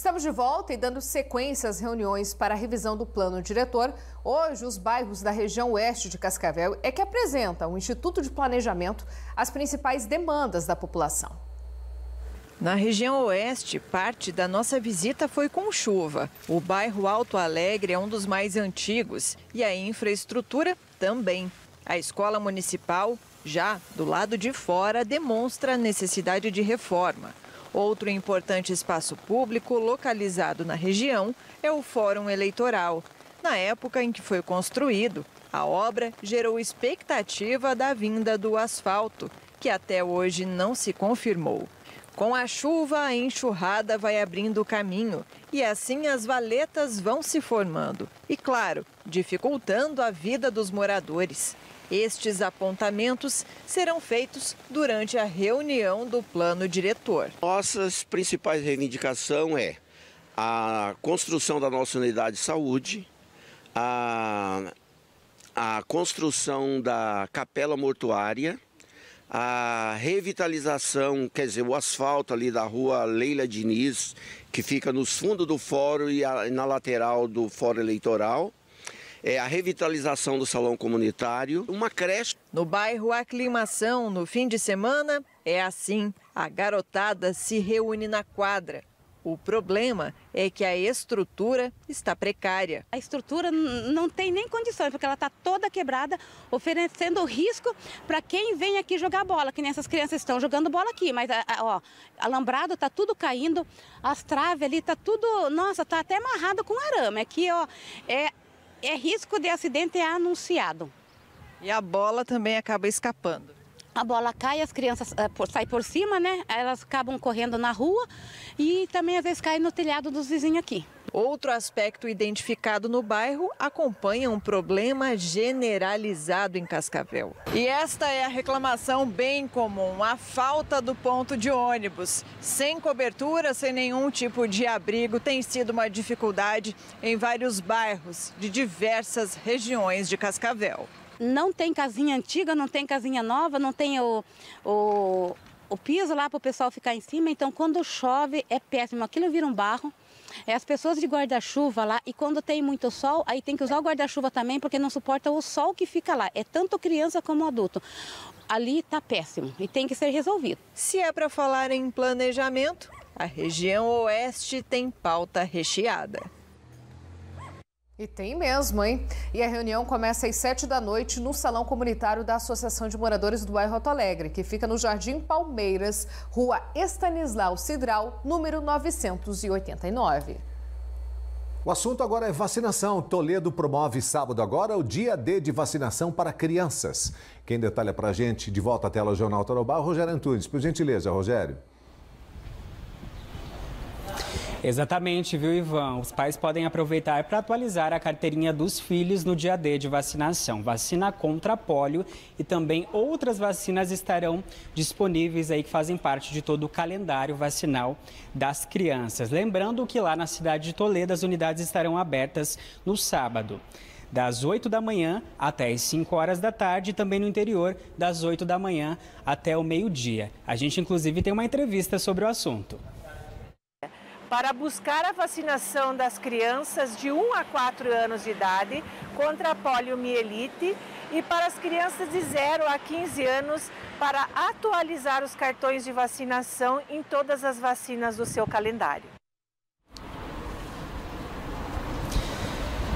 Estamos de volta e dando sequência às reuniões para a revisão do plano diretor. Hoje, os bairros da região oeste de Cascavel é que apresentam o Instituto de Planejamento as principais demandas da população. Na região oeste, parte da nossa visita foi com chuva. O bairro Alto Alegre é um dos mais antigos e a infraestrutura também. A escola municipal, já do lado de fora, demonstra a necessidade de reforma. Outro importante espaço público localizado na região é o Fórum Eleitoral. Na época em que foi construído, a obra gerou expectativa da vinda do asfalto, que até hoje não se confirmou. Com a chuva, a enxurrada vai abrindo o caminho e assim as valetas vão se formando e, claro, dificultando a vida dos moradores. Estes apontamentos serão feitos durante a reunião do plano diretor. Nossas principais reivindicações é a construção da nossa unidade de saúde, a, a construção da capela mortuária, a revitalização, quer dizer, o asfalto ali da rua Leila Diniz, que fica nos fundos do fórum e na lateral do fórum eleitoral, é, a revitalização do salão comunitário, uma creche. No bairro Aclimação, no fim de semana, é assim: a garotada se reúne na quadra. O problema é que a estrutura está precária. A estrutura não tem nem condições, porque ela está toda quebrada, oferecendo risco para quem vem aqui jogar bola, que nem essas crianças estão jogando bola aqui. Mas, ó, alambrado está tudo caindo, as traves ali está tudo, nossa, está até amarrado com arame. Aqui, ó, é é risco de acidente é anunciado. E a bola também acaba escapando a bola cai, as crianças uh, saem por cima, né? Elas acabam correndo na rua e também às vezes caem no telhado dos vizinhos aqui. Outro aspecto identificado no bairro acompanha um problema generalizado em Cascavel. E esta é a reclamação bem comum, a falta do ponto de ônibus. Sem cobertura, sem nenhum tipo de abrigo, tem sido uma dificuldade em vários bairros de diversas regiões de Cascavel. Não tem casinha antiga, não tem casinha nova, não tem o, o, o piso lá para o pessoal ficar em cima. Então, quando chove, é péssimo. Aquilo vira um barro. É as pessoas de guarda-chuva lá e quando tem muito sol, aí tem que usar o guarda-chuva também porque não suporta o sol que fica lá. É tanto criança como adulto. Ali está péssimo e tem que ser resolvido. Se é para falar em planejamento, a região oeste tem pauta recheada. E tem mesmo, hein? E a reunião começa às sete da noite no Salão Comunitário da Associação de Moradores do Bairro Roto Alegre, que fica no Jardim Palmeiras, Rua Estanislau Cidral, número 989. O assunto agora é vacinação. Toledo promove sábado agora o dia D de vacinação para crianças. Quem detalha para a gente, de volta à tela, o Jornal Tarobá, Rogério Antunes. Por gentileza, Rogério. Exatamente, viu, Ivan? Os pais podem aproveitar para atualizar a carteirinha dos filhos no dia D de vacinação. Vacina contra pólio e também outras vacinas estarão disponíveis aí que fazem parte de todo o calendário vacinal das crianças. Lembrando que lá na cidade de Toledo as unidades estarão abertas no sábado das 8 da manhã até as 5 horas da tarde, e também no interior, das 8 da manhã até o meio-dia. A gente, inclusive, tem uma entrevista sobre o assunto para buscar a vacinação das crianças de 1 a 4 anos de idade contra a poliomielite e para as crianças de 0 a 15 anos para atualizar os cartões de vacinação em todas as vacinas do seu calendário.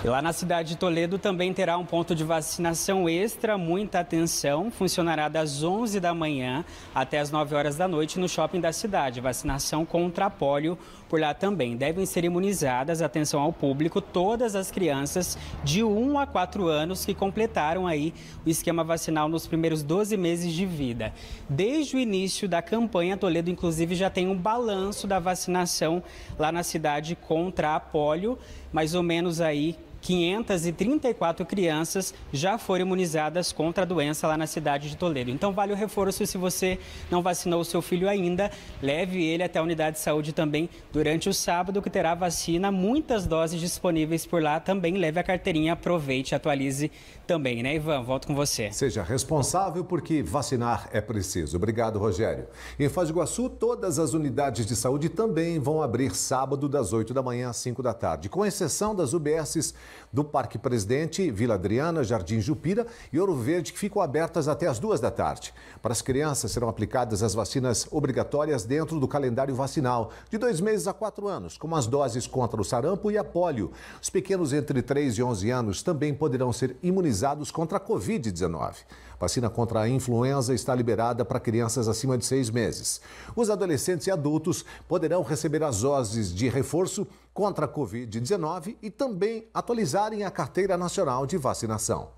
lá na cidade de Toledo também terá um ponto de vacinação extra, muita atenção. Funcionará das 11 da manhã até as 9 horas da noite no shopping da cidade. Vacinação contra a polio por lá também. Devem ser imunizadas, atenção ao público, todas as crianças de 1 a 4 anos que completaram aí o esquema vacinal nos primeiros 12 meses de vida. Desde o início da campanha, Toledo inclusive já tem um balanço da vacinação lá na cidade contra a polio, mais ou menos aí 534 crianças já foram imunizadas contra a doença lá na cidade de Toledo. Então, vale o reforço se você não vacinou o seu filho ainda, leve ele até a unidade de saúde também durante o sábado, que terá vacina, muitas doses disponíveis por lá também. Leve a carteirinha, aproveite, atualize também, né, Ivan? Volto com você. Seja responsável, porque vacinar é preciso. Obrigado, Rogério. Em Foz do Iguaçu, todas as unidades de saúde também vão abrir sábado, das 8 da manhã às 5 da tarde, com exceção das UBSs do Parque Presidente, Vila Adriana, Jardim Jupira e Ouro Verde, que ficam abertas até as duas da tarde. Para as crianças serão aplicadas as vacinas obrigatórias dentro do calendário vacinal, de dois meses a quatro anos, como as doses contra o sarampo e a polio. Os pequenos entre 3 e 11 anos também poderão ser imunizados contra a Covid-19. Vacina contra a influenza está liberada para crianças acima de seis meses. Os adolescentes e adultos poderão receber as doses de reforço contra a Covid-19 e também atualizarem a Carteira Nacional de Vacinação.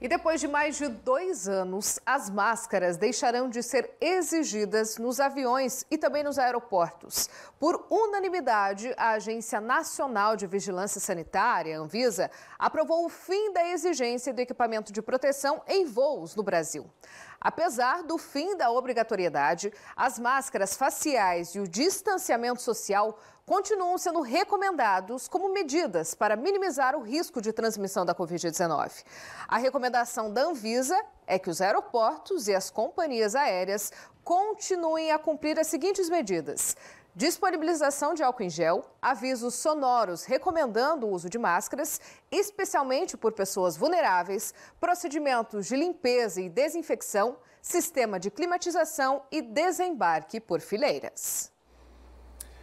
E depois de mais de dois anos, as máscaras deixarão de ser exigidas nos aviões e também nos aeroportos. Por unanimidade, a Agência Nacional de Vigilância Sanitária, Anvisa, aprovou o fim da exigência do equipamento de proteção em voos no Brasil. Apesar do fim da obrigatoriedade, as máscaras faciais e o distanciamento social continuam sendo recomendados como medidas para minimizar o risco de transmissão da Covid-19. A recomendação da Anvisa é que os aeroportos e as companhias aéreas continuem a cumprir as seguintes medidas. Disponibilização de álcool em gel, avisos sonoros recomendando o uso de máscaras, especialmente por pessoas vulneráveis, procedimentos de limpeza e desinfecção, sistema de climatização e desembarque por fileiras.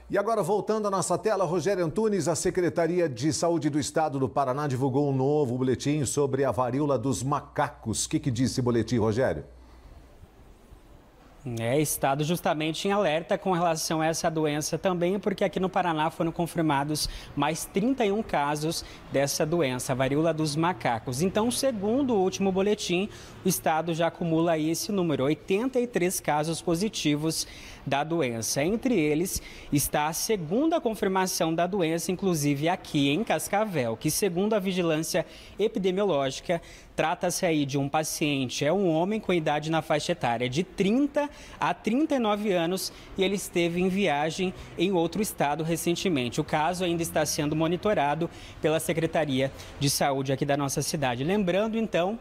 E agora, voltando à nossa tela, Rogério Antunes, a Secretaria de Saúde do Estado do Paraná divulgou um novo boletim sobre a varíola dos macacos. O que, que disse esse boletim, Rogério? É, estado justamente em alerta com relação a essa doença também, porque aqui no Paraná foram confirmados mais 31 casos dessa doença, varíola dos macacos. Então, segundo o último boletim, o estado já acumula aí esse número, 83 casos positivos da doença. Entre eles está a segunda confirmação da doença, inclusive aqui em Cascavel, que segundo a vigilância epidemiológica, trata-se aí de um paciente, é um homem com idade na faixa etária de 30 há 39 anos e ele esteve em viagem em outro estado recentemente. O caso ainda está sendo monitorado pela Secretaria de Saúde aqui da nossa cidade. Lembrando, então,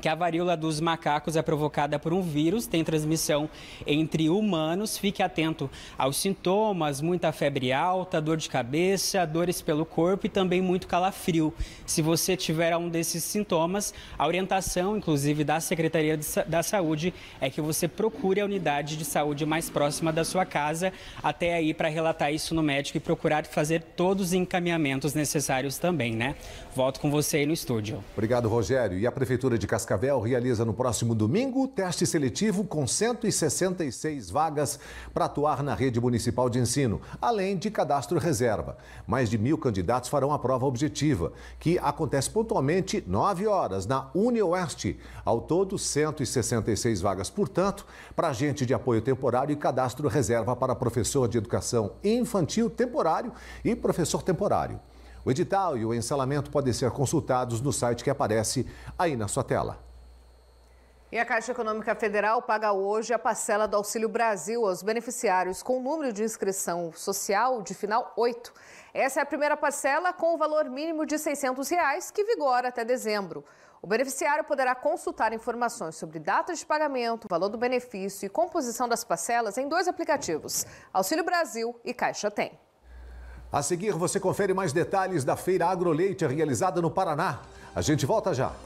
que a varíola dos macacos é provocada por um vírus, tem transmissão entre humanos. Fique atento aos sintomas, muita febre alta, dor de cabeça, dores pelo corpo e também muito calafrio. Se você tiver um desses sintomas, a orientação, inclusive da Secretaria da Saúde, é que você procure a unidade de saúde mais próxima da sua casa até aí para relatar isso no médico e procurar fazer todos os encaminhamentos necessários também, né? Volto com você aí no estúdio. Obrigado, Rogério. E a Prefeitura de Castanhal Cascavel realiza no próximo domingo teste seletivo com 166 vagas para atuar na rede municipal de ensino, além de cadastro reserva. Mais de mil candidatos farão a prova objetiva, que acontece pontualmente 9 horas na UniOeste. Ao todo, 166 vagas, portanto, para agente de apoio temporário e cadastro reserva para professor de educação infantil temporário e professor temporário. O edital e o ensalamento podem ser consultados no site que aparece aí na sua tela. E a Caixa Econômica Federal paga hoje a parcela do Auxílio Brasil aos beneficiários com o número de inscrição social de final 8. Essa é a primeira parcela com o valor mínimo de R$ 600, reais, que vigora até dezembro. O beneficiário poderá consultar informações sobre data de pagamento, valor do benefício e composição das parcelas em dois aplicativos, Auxílio Brasil e Caixa Tem. A seguir, você confere mais detalhes da Feira Agroleite realizada no Paraná. A gente volta já.